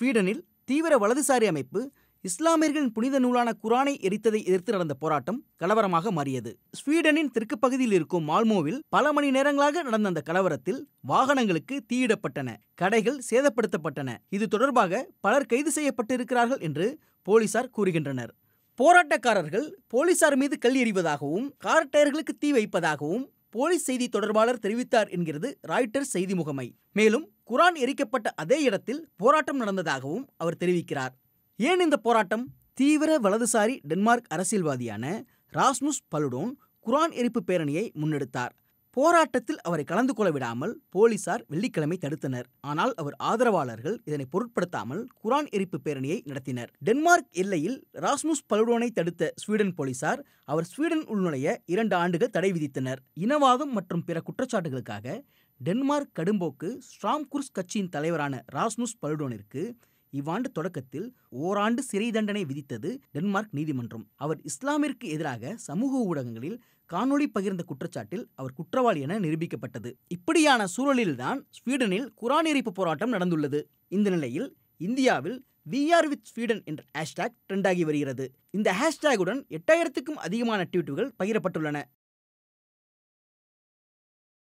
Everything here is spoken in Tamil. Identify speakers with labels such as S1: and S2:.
S1: ஸ்வீடனில் தீவிர வலதுசாரி அமைப்பு இஸ்லாமியர்களின் புனித நூலான குரானை எரித்ததை எதிர்த்து நடந்த போராட்டம் கலவரமாக மாறியது ஸ்வீடனின் தெற்கு பகுதியில் இருக்கும் மால்மோவில் பல மணி நேரங்களாக நடந்த அந்த கலவரத்தில் வாகனங்களுக்கு தீயிடப்பட்டன கடைகள் சேதப்படுத்தப்பட்டன இது தொடர்பாக பலர் கைது செய்யப்பட்டிருக்கிறார்கள் என்று போலீசார் கூறுகின்றனர் போராட்டக்காரர்கள் போலீசார் மீது கல் எறிவதாகவும் கார் டயர்களுக்கு தீ வைப்பதாகவும் போலீஸ் செய்தி தொடர்பாளர் தெரிவித்தார் என்கிறது ராய்டர் செய்தி முகமை மேலும் குரான் எரிக்கப்பட்ட அதே இடத்தில் போராட்டம் நடந்ததாகவும் அவர் தெரிவிக்கிறார் ஏன் இந்த போராட்டம் தீவிர வலதுசாரி டென்மார்க் அரசியல்வாதியான ராஸ்முஸ் பலுடோன் குரான் எரிப்பு பேரணியை முன்னெடுத்தார் போராட்டத்தில் அவரை கலந்து கொள்ள விடாமல் போலீசார் வெள்ளிக்கிழமை தடுத்தனர் ஆனால் அவர் ஆதரவாளர்கள் இதனை பொருட்படுத்தாமல் குரான் எரிப்பு பேரணியை நடத்தினர் டென்மார்க் எல்லையில் ராஸ்முஸ் பலுடோனை தடுத்த ஸ்வீடன் போலீசார் அவர் ஸ்வீடன் உள்நுழைய இரண்டு ஆண்டுகள் தடை விதித்தனர் இனவாதம் மற்றும் பிற குற்றச்சாட்டுகளுக்காக டென்மார்க் கடும்போக்கு ஸ்ட்ராம்குர்ஸ் கட்சியின் தலைவரான ராஸ்முஸ் பலுடோனிற்கு இவ்வாண்டு தொடக்கத்தில் ஓராண்டு சிறை தண்டனை விதித்தது டென்மார்க் நீதிமன்றம் அவர் இஸ்லாமிற்கு எதிராக சமூக ஊடகங்களில் காணொளி பகிர்ந்த குற்றச்சாட்டில் அவர் குற்றவாளி என நிரூபிக்கப்பட்டது இப்படியான சூழலில்தான் ஸ்வீடனில் குரான் எரிப்பு போராட்டம் நடந்துள்ளது இந்த நிலையில் இந்தியாவில் விஆர் வித் ஸ்வீடன் என்ற ஹேஷ்டேக் ட்ரெண்டாகி வருகிறது இந்த ஹேஷ்டேகுடன் எட்டாயிரத்துக்கும் அதிகமான ட்வீட்டுகள் பகிரப்பட்டுள்ளன